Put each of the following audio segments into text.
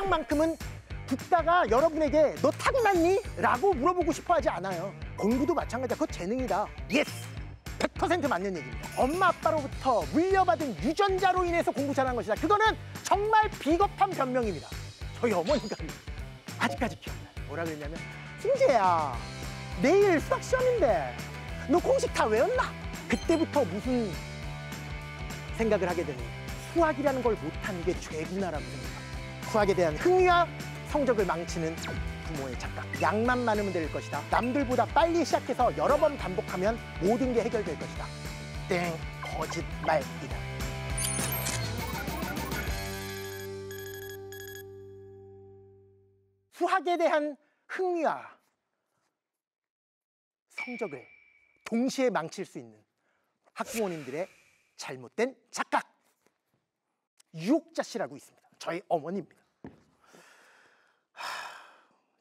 수학만큼은 듣다가 여러분에게 너 타고났니? 라고 물어보고 싶어 하지 않아요. 공부도 마찬가지야. 그거 재능이다. 예스! 100% 맞는 얘기입니다. 엄마 아빠로부터 물려받은 유전자로 인해서 공부 잘한 것이다. 그거는 정말 비겁한 변명입니다. 저희 어머니가 아직까지 기억나요. 뭐라 그랬냐면 승재야 내일 수학 시험인데 너 공식 다 외웠나? 그때부터 무슨 생각을 하게 되니 수학이라는 걸 못하는 게 죄구나라고 생각합니다. 구학에 대한 흥미와 성적을 망치는 부모의 착각. 양만 많으면 될 것이다. 남들보다 빨리 시작해서 여러 번 반복하면 모든 게 해결될 것이다. 땡, 거짓말이다. 수학에 대한 흥미와 성적을 동시에 망칠 수 있는 학부모님들의 잘못된 착각. 유혹자씨라고 있습니다. 저희 어머니입니다.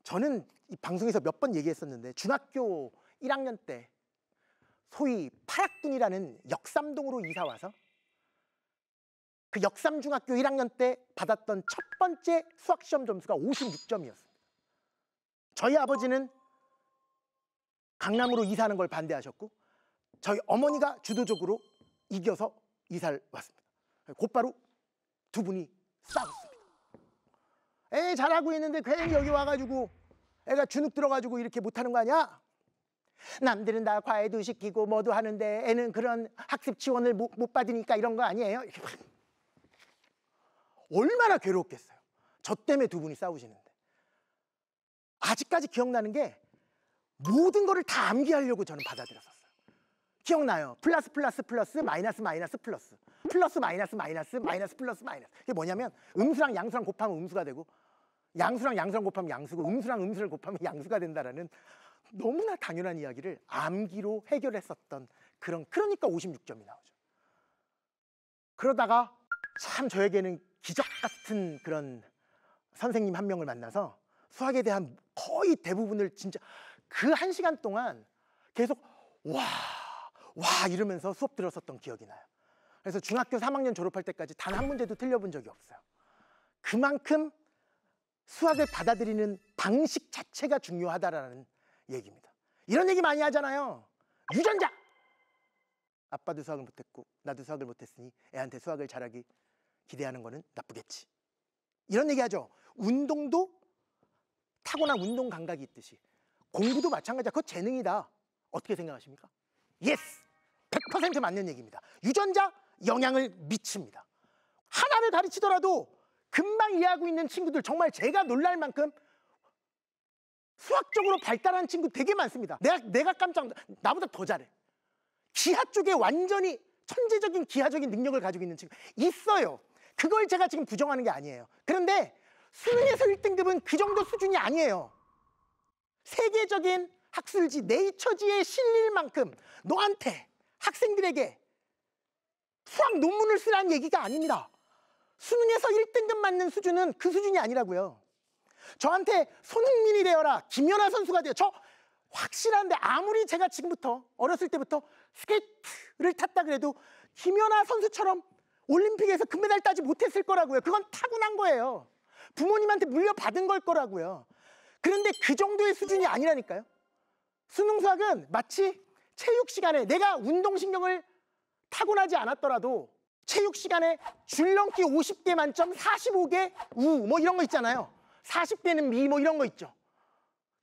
저는 이 방송에서 몇 번 얘기했었는데 중학교 1학년 때 소위 파락군이라는 역삼동으로 이사 와서 그 역삼중학교 1학년 때 받았던 첫 번째 수학시험 점수가 56점이었습니다. 저희 아버지는 강남으로 이사하는 걸 반대하셨고 저희 어머니가 주도적으로 이겨서 이사를 왔습니다. 곧바로 두 분이 싸웠습니다. 에 예, 잘하고 있는데 괜히 여기 와가지고 애가 주눅 들어가지고 이렇게 못하는 거 아니야? 남들은 다 과외도 시키고 뭐도 하는데 애는 그런 학습 지원을 못, 못 받으니까 이런 거 아니에요? 얼마나 괴롭겠어요. 저 때문에 두 분이 싸우시는데. 아직까지 기억나는 게 모든 거를 다 암기하려고 저는 받아들였었어요. 기억나요? 플러스 플러스 플러스 마이너스 마이너스 플러스 플러스 마이너스 마이너스 마이너스 플러스 마이너스 이게 뭐냐면 음수랑 양수랑 곱하면 음수가 되고 양수랑 양수랑 곱하면 양수고 음수랑 음수를 곱하면 양수가 된다라는 너무나 당연한 이야기를 암기로 해결했었던 그런 그러니까 56점이 나오죠. 그러다가 참 저에게는 기적 같은 그런 선생님 한 명을 만나서 수학에 대한 거의 대부분을 진짜 그 한 시간 동안 계속 와, 와 이러면서 수업 들었었던 기억이 나요. 그래서 중학교 3학년 졸업할 때까지 단 한 문제도 틀려본 적이 없어요. 그만큼 수학을 받아들이는 방식 자체가 중요하다라는 얘기입니다. 이런 얘기 많이 하잖아요. 유전자! 아빠도 수학을 못했고 나도 수학을 못했으니 애한테 수학을 잘하기 기대하는 거는 나쁘겠지. 이런 얘기 하죠. 운동도 타고난 운동 감각이 있듯이 공부도 마찬가지야. 그거 재능이다. 어떻게 생각하십니까? 예스! 100% 맞는 얘기입니다. 유전자 영향을 미칩니다. 하나를 가르치더라도 금방 이해하고 있는 친구들 정말 제가 놀랄 만큼 수학적으로 발달한 친구 되게 많습니다. 내가, 내가 깜짝 나보다 더 잘해. 기하 쪽에 완전히 천재적인 기하적인 능력을 가지고 있는 친구 있어요. 그걸 제가 지금 부정하는 게 아니에요. 그런데 수능에서 1등급은 그 정도 수준이 아니에요. 세계적인 학술지 네이처지에 실릴 만큼 너한테 학생들에게 수학 논문을 쓰라는 얘기가 아닙니다. 수능에서 1등급 맞는 수준은 그 수준이 아니라고요. 저한테 손흥민이 되어라, 김연아 선수가 되어. 저 확실한데 아무리 제가 지금부터 어렸을 때부터 스케이트를 탔다 그래도 김연아 선수처럼 올림픽에서 금메달 따지 못했을 거라고요. 그건 타고난 거예요. 부모님한테 물려받은 걸 거라고요. 그런데 그 정도의 수준이 아니라니까요. 수능 수학은 마치 체육 시간에 내가 운동신경을 타고나지 않았더라도 체육 시간에 줄넘기 50개 만점 45개 우 뭐 이런 거 있잖아요. 40개는 미 뭐 이런 거 있죠.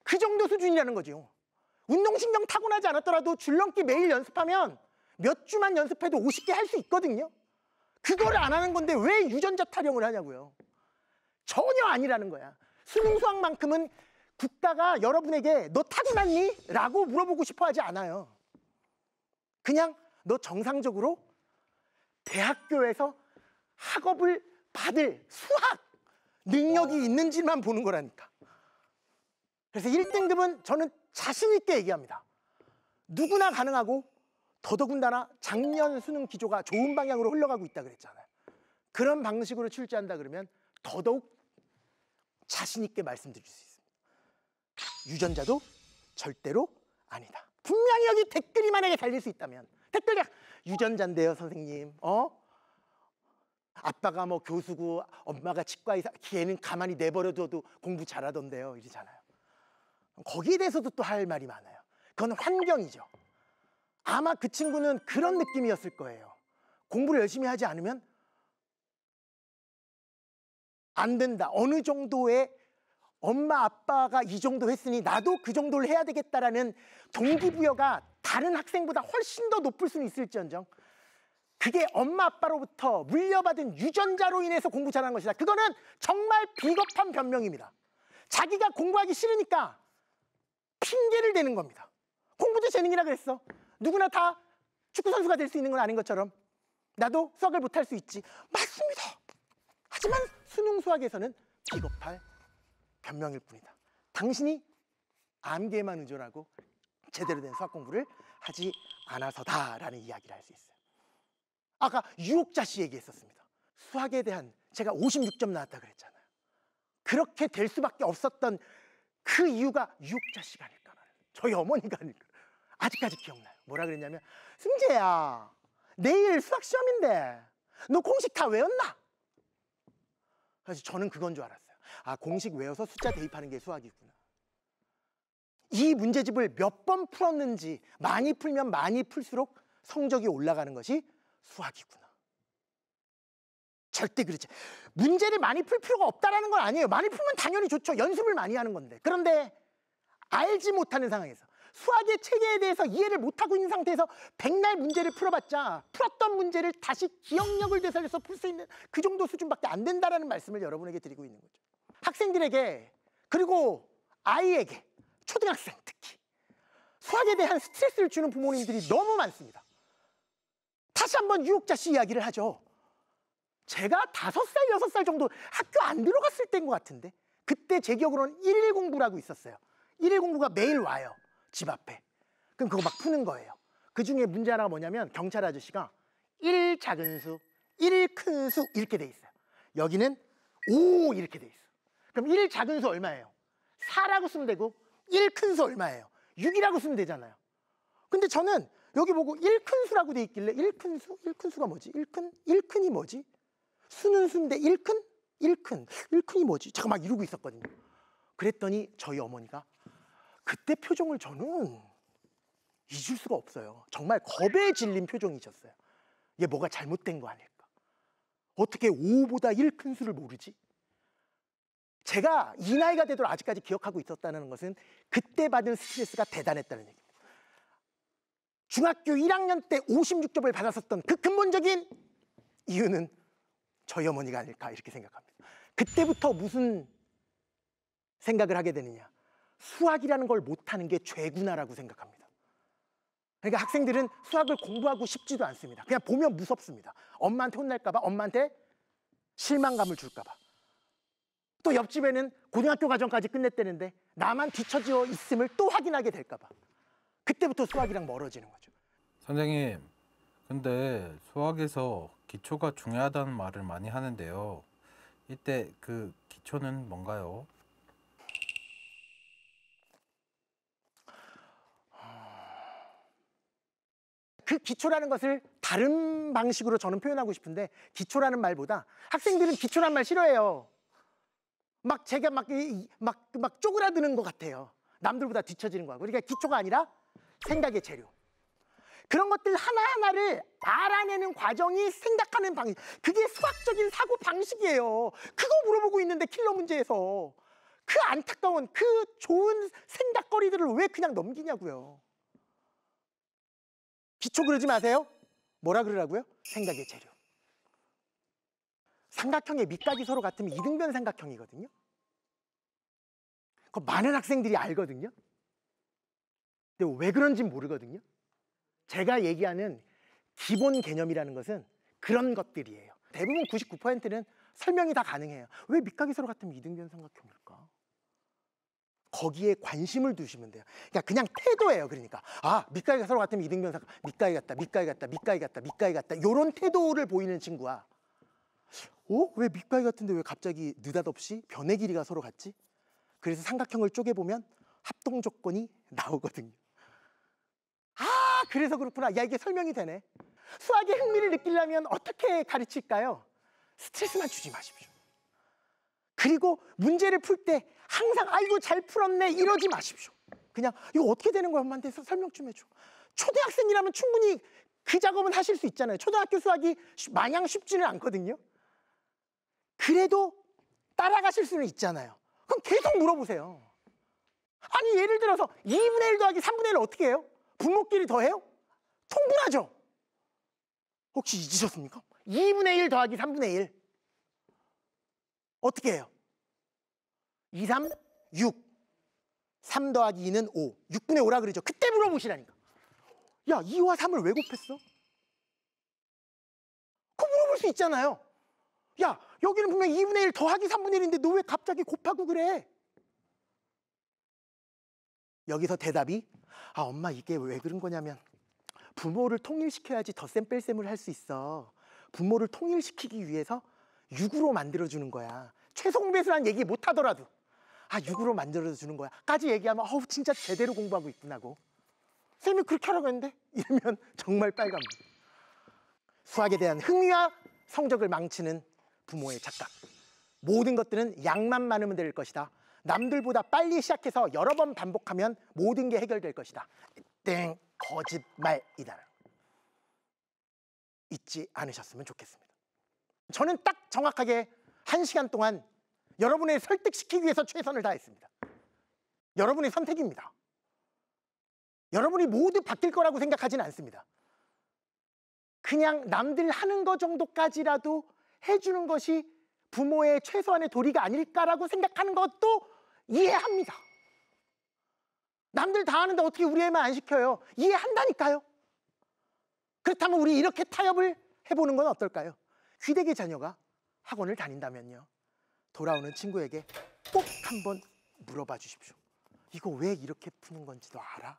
그 정도 수준이라는 거죠. 운동신경 타고나지 않았더라도 줄넘기 매일 연습하면 몇 주만 연습해도 50개 할 수 있거든요. 그거를안 하는 건데 왜 유전자 타령을 하냐고요. 전혀 아니라는 거야. 수능 수학만큼은 국가가 여러분에게 너 타고났니? 라고 물어보고 싶어 하지 않아요. 그냥 너 정상적으로 대학교에서 학업을 받을 수학 능력이 있는지만 보는 거라니까. 그래서 1등급은 저는 자신 있게 얘기합니다. 누구나 가능하고 더더군다나 작년 수능 기조가 좋은 방향으로 흘러가고 있다 그랬잖아요. 그런 방식으로 출제한다 그러면 더더욱 자신 있게 말씀드릴 수 있습니다. 유전자도 절대로 아니다. 분명히 여기 댓글이 만약에 달릴 수 있다면 헷갈려. 유전자인데요, 선생님. 어? 아빠가 뭐 교수고 엄마가 치과의사 걔는 가만히 내버려둬도 공부 잘하던데요 이러잖아요 거기에 대해서도 또 할 말이 많아요 그건 환경이죠 아마 그 친구는 그런 느낌이었을 거예요 공부를 열심히 하지 않으면 안 된다. 어느 정도의 엄마 아빠가 이 정도 했으니 나도 그 정도를 해야 되겠다라는 동기부여가 다른 학생보다 훨씬 더 높을 수는 있을지언정 그게 엄마 아빠로부터 물려받은 유전자로 인해서 공부 잘한 것이다. 그거는 정말 비겁한 변명입니다. 자기가 공부하기 싫으니까 핑계를 대는 겁니다. 공부도 재능이라 그랬어. 누구나 다 축구 선수가 될 수 있는 건 아닌 것처럼 나도 수학을 못할 수 있지. 맞습니다. 하지만 수능 수학에서는 비겁할 변명일 뿐이다. 당신이 암기에만 의존하고 제대로 된 수학 공부를 하지 않아서다라는 이야기를 할 수 있어요. 아까 유혹자 씨 얘기했었습니다. 수학에 대한 제가 56점 나왔다 그랬잖아요. 그렇게 될 수밖에 없었던 그 이유가 유혹자 씨가 아닐까 저희 어머니가 아닐까. 아직까지 기억나요. 뭐라 그랬냐면 승재야 내일 수학 시험인데 너 공식 다 외웠나? 그래서 저는 그건 줄 알았어요. 아 공식 외워서 숫자 대입하는 게 수학이구나. 이 문제집을 몇 번 풀었는지 많이 풀면 많이 풀수록 성적이 올라가는 것이 수학이구나. 절대 그렇지. 문제를 많이 풀 필요가 없다라는 건 아니에요. 많이 풀면 당연히 좋죠. 연습을 많이 하는 건데. 그런데 알지 못하는 상황에서 수학의 체계에 대해서 이해를 못하고 있는 상태에서 백날 문제를 풀어봤자 풀었던 문제를 다시 기억력을 되살려서 풀 수 있는 그 정도 수준밖에 안 된다라는 말씀을 여러분에게 드리고 있는 거죠. 학생들에게 그리고 아이에게 초등학생 특히 수학에 대한 스트레스를 주는 부모님들이 너무 많습니다. 다시 한번 유혹자 씨 이야기를 하죠. 제가 다섯 살 여섯 살 정도 학교 안 들어갔을 때인 것 같은데 그때 제 기억으로는 일일 공부라고 있었어요. 일일 공부가 매일 와요. 집 앞에. 그럼 그거 막 푸는 거예요. 그 중에 문제 하나가 뭐냐면 경찰 아저씨가 일 작은 수, 일큰수 이렇게 돼 있어요. 여기는 오 이렇게 돼 있어. 요 그럼 일 작은 수 얼마예요? 사라고 쓰면 되고 1큰수 얼마예요? 6이라고 쓰면 되잖아요. 근데 저는 여기 보고 1큰수라고 돼 있길래 1큰수? 1큰수가 뭐지? 1큰? 1큰이 뭐지? 수는 수인데 1큰? 1큰. 1큰이 뭐지? 제가 막 이러고 있었거든요. 그랬더니 저희 어머니가 그때 표정을 저는 잊을 수가 없어요. 정말 겁에 질린 표정이셨어요. 이게 뭐가 잘못된 거 아닐까? 어떻게 5보다 1큰 수를 모르지? 제가 이 나이가 되도록 아직까지 기억하고 있었다는 것은 그때 받은 스트레스가 대단했다는 얘기입니다. 중학교 1학년 때 56점을 받았었던 그 근본적인 이유는 저희 어머니가 아닐까 이렇게 생각합니다. 그때부터 무슨 생각을 하게 되느냐. 수학이라는 걸 못하는 게 죄구나라고 생각합니다. 그러니까 학생들은 수학을 공부하고 싶지도 않습니다. 그냥 보면 무섭습니다. 엄마한테 혼날까봐, 엄마한테 실망감을 줄까봐. 또 옆집에는 고등학교 과정까지 끝냈대는데 나만 뒤처지어 있음을 또 확인하게 될까봐 그때부터 수학이랑 멀어지는 거죠. 선생님, 근데 수학에서 기초가 중요하다는 말을 많이 하는데요. 이때 그 기초는 뭔가요? 그 기초라는 것을 다른 방식으로 저는 표현하고 싶은데 기초라는 말보다 학생들은 기초란 말 싫어해요. 막 제가 막, 이, 막, 막 쪼그라드는 것 같아요. 남들보다 뒤처지는 거야. 그러니까 기초가 아니라 생각의 재료. 그런 것들 하나하나를 알아내는 과정이 생각하는 방식. 그게 수학적인 사고 방식이에요. 그거 물어보고 있는데 킬러 문제에서. 그 안타까운 그 좋은 생각거리들을 왜 그냥 넘기냐고요. 기초 그러지 마세요. 뭐라 그러라고요? 생각의 재료. 삼각형의 밑각이 서로 같으면 이등변 삼각형이거든요. 그 많은 학생들이 알거든요. 근데 왜 그런지 모르거든요. 제가 얘기하는 기본 개념이라는 것은 그런 것들이에요. 대부분 99%는 설명이 다 가능해요. 왜 밑각이 서로 같으면 이등변 삼각형일까? 거기에 관심을 두시면 돼요. 그러니까 그냥 태도예요. 그러니까 아밑각이 서로 같으면 이등변 삼각, 밑가이 같다, 밑각이 같다, 밑각이 같다, 밑각이 같다, 밑가이 같다. 요런 태도를 보이는 친구와 어? 왜밑바이 같은데 왜 갑자기 느닷없이 변의 길이가 서로 같지? 그래서 삼각형을 쪼개보면 합동 조건이 나오거든요. 아, 그래서 그렇구나. 야, 이게 설명이 되네. 수학의 흥미를 느끼려면 어떻게 가르칠까요? 스트레스만 주지 마십시오. 그리고 문제를 풀 때 항상 아이고 잘 풀었네 이러지 마십시오. 그냥 이거 어떻게 되는 거야 엄마한테 설명 좀 해줘. 초등학생이라면 충분히 그 작업은 하실 수 있잖아요. 초등학교 수학이 마냥 쉽지는 않거든요. 그래도 따라가실 수는 있잖아요. 그럼 계속 물어보세요. 아니 예를 들어서 2분의 1 더하기 3분의 1 어떻게 해요? 분모끼리 더해요? 통분하죠. 혹시 잊으셨습니까? 2분의 1 더하기 3분의 1 어떻게 해요? 2, 3, 6 3 더하기 2는 5 6분의 5라 그러죠. 그때 물어보시라니까. 야 2와 3을 왜 곱했어? 그거 물어볼 수 있잖아요. 야, 여기는 분명 2분의 1 더하기 3분의 1인데 너 왜 갑자기 곱하고 그래? 여기서 대답이 아, 엄마 이게 왜 그런 거냐면 부모를 통일시켜야지 더셈 뺄셈을 할 수 있어. 부모를 통일시키기 위해서 6으로 만들어주는 거야. 최소공배수란 얘기 못하더라도 아 6으로 만들어주는 거야 까지 얘기하면 어우 진짜 제대로 공부하고 있구나고 쌤이 그렇게 하라고 했는데 이러면 정말 빨간불 수학에 대한 흥미와 성적을 망치는 부모의 착각. 모든 것들은 양만 많으면 될 것이다. 남들보다 빨리 시작해서 여러 번 반복하면 모든 게 해결될 것이다. 땡 거짓말이다. 잊지 않으셨으면 좋겠습니다. 저는 딱 정확하게 한 시간 동안 여러분을 설득시키기 위해서 최선을 다했습니다. 여러분의 선택입니다. 여러분이 모두 바뀔 거라고 생각하지는 않습니다. 그냥 남들 하는 거 정도까지라도 해주는 것이 부모의 최소한의 도리가 아닐까라고 생각하는 것도 이해합니다. 남들 다 하는데 어떻게 우리 애만 안 시켜요? 이해한다니까요. 그렇다면 우리 이렇게 타협을 해보는 건 어떨까요? 귀대기 자녀가 학원을 다닌다면요. 돌아오는 친구에게 꼭 한번 물어봐 주십시오. 이거 왜 이렇게 푸는 건지도 알아?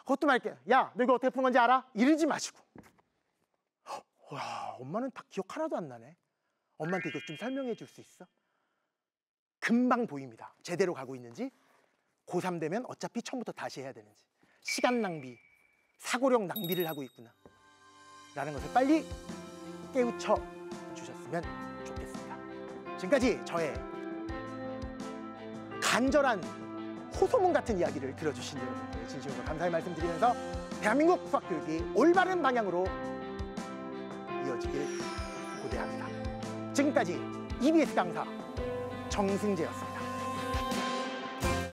그것도 말게. 야, 너 이거 어떻게 푸는 건지 알아? 이러지 마시고. 와 엄마는 다 기억 하나도 안 나네 엄마한테 이거 좀 설명해 줄 수 있어? 금방 보입니다 제대로 가고 있는지 고3 되면 어차피 처음부터 다시 해야 되는지 시간 낭비 사고력 낭비를 하고 있구나 라는 것을 빨리 깨우쳐 주셨으면 좋겠습니다 지금까지 저의 간절한 호소문 같은 이야기를 들어주신 여러분께 진심으로 감사의 말씀드리면서 대한민국 수학교육이 올바른 방향으로 가지길 고대합니다. 지금까지 EBS 강사 정승재였습니다.